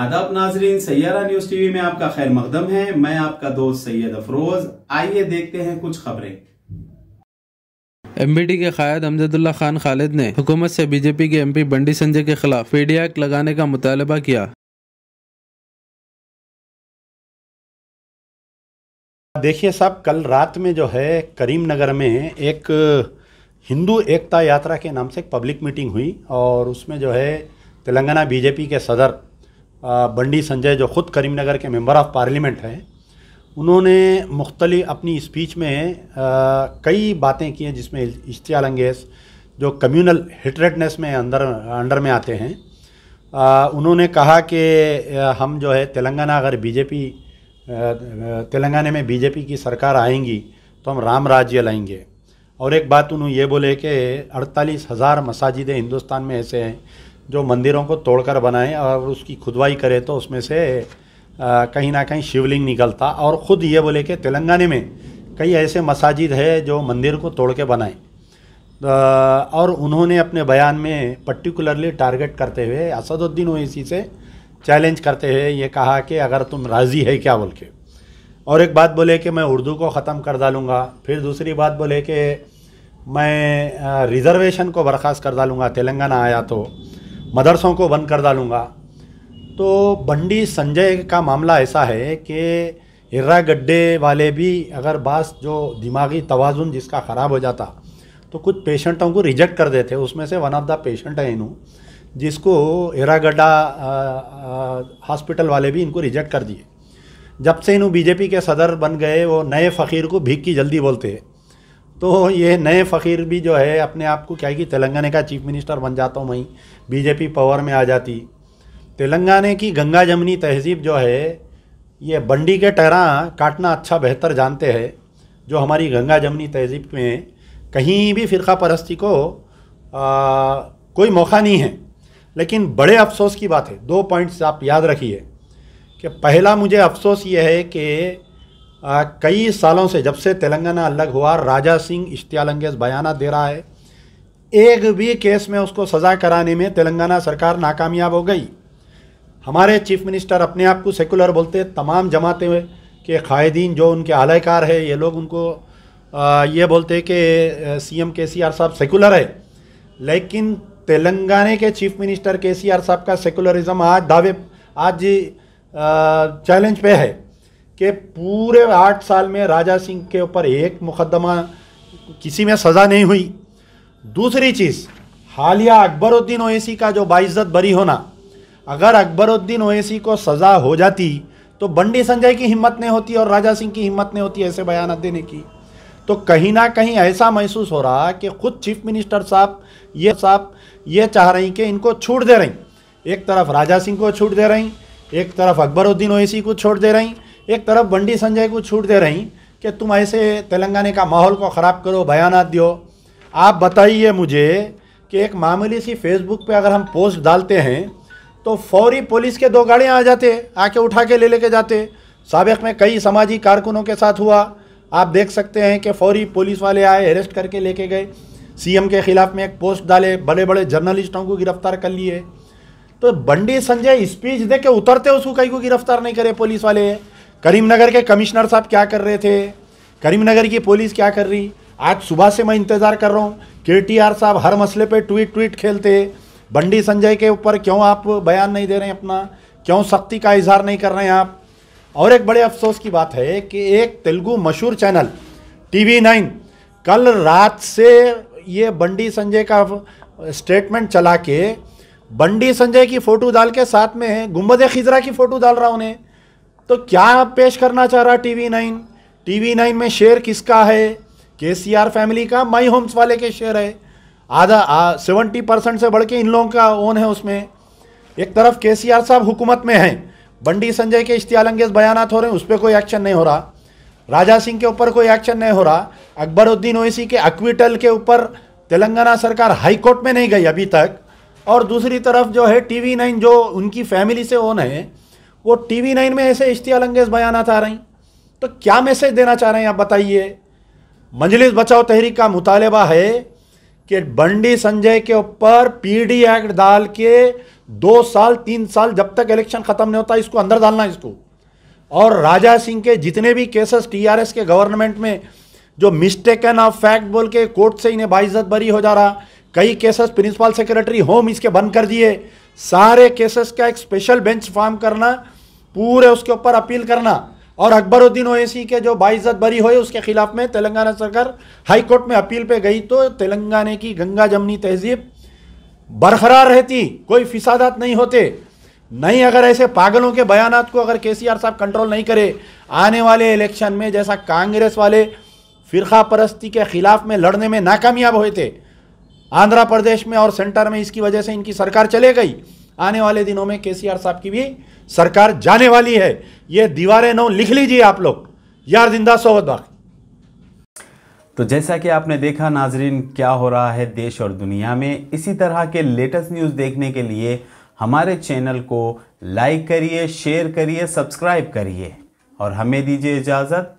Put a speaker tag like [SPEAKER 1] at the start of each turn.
[SPEAKER 1] आदाब नाजरीन Saiyaara news TV में आपका खैर मकदम है मैं आपका दोस्त सैयद अफरोज आइए देखते हैं कुछ खबरें एमबीटी के कायद अमजदुल्ला खान खालिद ने हुकूमत से बीजेपी के एमपी बंडी संजय के खिलाफ पीडीए एक्ट लगाने का मुतालबा किया देखिए साहब कल रात में जो है करीमनगर में एक हिंदू एकता यात्रा के नाम से एक पब्लिक मीटिंग हुई और उसमें जो है तेलंगाना बीजेपी के सदर बंडी संजय जो ख़ुद करीमनगर के मेंबर ऑफ़ पार्लियामेंट हैं उन्होंने मुख्तलि अपनी स्पीच में आ, कई बातें की हैं जिसमें इश्तियाल अंगेज जो कम्यूनल हिटरेटनेस में अंदर अंडर में आते हैं आ, उन्होंने कहा कि हम जो है तेलंगाना अगर बीजेपी तेलंगाना में बीजेपी की सरकार आएंगी तो हम राम राज्य लाएंगे और एक बात उन्होंने ये बोले कि अड़तालीस हज़ार मसाजिदें हिंदुस्तान में ऐसे हैं जो मंदिरों को तोड़कर बनाए और उसकी खुदवाई करे तो उसमें से कहीं ना कहीं शिवलिंग निकलता और ख़ुद ये बोले कि तेलंगाना में कई ऐसे मसाजिद है जो मंदिर को तोड़ के बनाए और उन्होंने अपने बयान में पर्टिकुलरली टारगेट करते हुए असदुद्दीन ओवैसी से चैलेंज करते हुए ये कहा कि अगर तुम राज़ी है क्या बोल के और एक बात बोले कि मैं उर्दू को ख़त्म कर डालूँगा फिर दूसरी बात बोले कि मैं रिज़र्वेशन को बर्खास्त कर डालूँगा तेलंगाना आया तो मदरसों को बंद कर डालूँगा तो बंडी संजय का मामला ऐसा है कि हिर्रा गड्ढे वाले भी अगर बास जो दिमागी तोज़ुन जिसका ख़राब हो जाता तो कुछ पेशेंटों को रिजेक्ट कर देते उसमें से वन ऑफ द पेशेंट है इनू जिसको गड्ढा हॉस्पिटल वाले भी इनको रिजेक्ट कर दिए जब से इनू बीजेपी के सदर बन गए वो नए फ़कीर को भीख की जल्दी बोलते हैं तो ये नए फ़कीर भी जो है अपने आप को क्या है कि तेलंगाना का चीफ मिनिस्टर बन जाता हूँ वहीं बीजेपी पावर में आ जाती तेलंगाना की गंगा जमनी तहजीब जो है ये बंडी के टहरा काटना अच्छा बेहतर जानते हैं जो हमारी गंगा जमनी तहजीब में कहीं भी फ़िरका परस्ती को आ, कोई मौका नहीं है लेकिन बड़े अफसोस की बात है दो पॉइंट्स आप याद रखिए कि पहला मुझे अफसोस ये है कि आ, कई सालों से जब से तेलंगाना अलग हुआ राजा सिंह इश्तियालंगेज बयाना दे रहा है एक भी केस में उसको सज़ा कराने में तेलंगाना सरकार नाकामयाब हो गई हमारे चीफ मिनिस्टर अपने आप को सेकुलर बोलते तमाम जमाते के कायदीन जो उनके आलयकार है ये लोग उनको आ, ये बोलते कि सी एम के सी आर साहब सेकुलर है लेकिन तेलंगाना के चीफ मिनिस्टर के सी आर साहब का सेकुलरिज्म आज दावे आज चैलेंज पे है कि पूरे आठ साल में राजा सिंह के ऊपर एक मुकदमा किसी में सज़ा नहीं हुई दूसरी चीज़ हालिया अकबरुद्दीन ओवैसी का जो बाइज्जत बरी होना अगर अकबरुद्दीन ओवैसी को सज़ा हो जाती तो बंडी संजय की हिम्मत नहीं होती और राजा सिंह की हिम्मत नहीं होती ऐसे बयान देने की तो कहीं ना कहीं ऐसा महसूस हो रहा कि खुद चीफ मिनिस्टर साहब ये साहब ये चाह रही कि इनको छूट दे रही एक तरफ राजा सिंह को छूट दे रही एक तरफ अकबरुद्दीन ओवैसी को छोड़ दे रही एक तरफ बंडी संजय को छूट दे रही कि तुम ऐसे तेलंगाना का माहौल को ख़राब करो बयान दियो आप बताइए मुझे कि एक मामूली सी फेसबुक पे अगर हम पोस्ट डालते हैं तो फौरी पुलिस के दो गाड़ियाँ आ जाते आके उठा के ले लेके जाते सबक में कई समाजी कारकुनों के साथ हुआ आप देख सकते हैं कि फौरी पुलिस वाले आए अरेस्ट करके लेके गए सीएम के ख़िलाफ़ में एक पोस्ट डाले बड़े बड़े जर्नलिस्टों को गिरफ्तार कर लिए तो बंडी संजय स्पीच दे के उतरते उसको कहीं को गिरफ्तार नहीं करे पुलिस वाले करीमनगर के कमिश्नर साहब क्या कर रहे थे करीमनगर की पुलिस क्या कर रही आज सुबह से मैं इंतज़ार कर रहा हूँ के टी आर साहब हर मसले पे ट्वीट ट्वीट खेलते बंडी संजय के ऊपर क्यों आप बयान नहीं दे रहे हैं अपना क्यों सख्ती का इजहार नहीं कर रहे हैं आप और एक बड़े अफसोस की बात है कि एक तेलुगु मशहूर चैनल टीवी नाइन कल रात से ये बंडी संजय का स्टेटमेंट चला के बंडी संजय की फ़ोटो डाल के साथ में गुम्बद खिजरा की फ़ोटो डाल रहा उन्हें तो क्या पेश करना चाह रहा टीवी नाइन टीवी नाइन में शेयर किसका है के सी आर फैमिली का माई होम्स वाले के शेयर है आधा सेवेंटी परसेंट से बढ़ के इन लोगों का ओन है उसमें एक तरफ के सी आर साहब हुकूमत में हैं बंडी संजय के इश्तियालंगेज बयान हो रहे हैं उस पर कोई एक्शन नहीं हो रहा राजा सिंह के ऊपर कोई एक्शन नहीं हो रहा अकबरुद्दीन ओवैसी के अक्विटल के ऊपर तेलंगाना सरकार हाई कोर्ट में नहीं गई अभी तक और दूसरी तरफ जो है टीवी नाइन जो उनकी फैमिली से ओन है वो टीवी नाइन में ऐसे इश्तिया लंगेज बयान आ रही तो क्या मैसेज देना चाह रहे हैं आप बताइए मजलिस बचाओ तहरीक का मुतालबा है कि बंडी संजय के ऊपर पीडी एक्ट डाल के दो साल तीन साल जब तक इलेक्शन ख़त्म नहीं होता इसको अंदर डालना इसको और राजा सिंह के जितने भी केसेस टीआरएस के गवर्नमेंट में जो मिस्टेकन ऑफ फैक्ट बोल के कोर्ट से इन्हें बाइज्जत बरी हो जा रहा कई केसेस प्रिंसिपल सेक्रेटरी होम इसके बंद कर दिए सारे केसेस का एक स्पेशल बेंच फॉर्म करना पूरे उसके ऊपर अपील करना और अकबरुद्दीन ओवैसी के जो बाइज्जत बरी हुए उसके खिलाफ में तेलंगाना सरकार हाईकोर्ट में अपील पे गई तो तेलंगाना की गंगा जमनी तहजीब बरकरार रहती कोई फिसादात नहीं होते नहीं अगर ऐसे पागलों के बयान को अगर के साहब कंट्रोल नहीं करे आने वाले इलेक्शन में जैसा कांग्रेस वाले फिर परस्ती के खिलाफ में लड़ने में नाकामयाब हुए थे आंध्र प्रदेश में और सेंटर में इसकी वजह से इनकी सरकार चले गई आने वाले दिनों में केसीआर साहब की भी सरकार जाने वाली है ये दीवारें नौ लिख लीजिए आप लोग यार जिंदा सोवत बाग तो जैसा कि आपने देखा नाजरीन क्या हो रहा है देश और दुनिया में इसी तरह के लेटेस्ट न्यूज़ देखने के लिए हमारे चैनल को लाइक करिए शेयर करिए सब्सक्राइब करिए और हमें दीजिए इजाज़त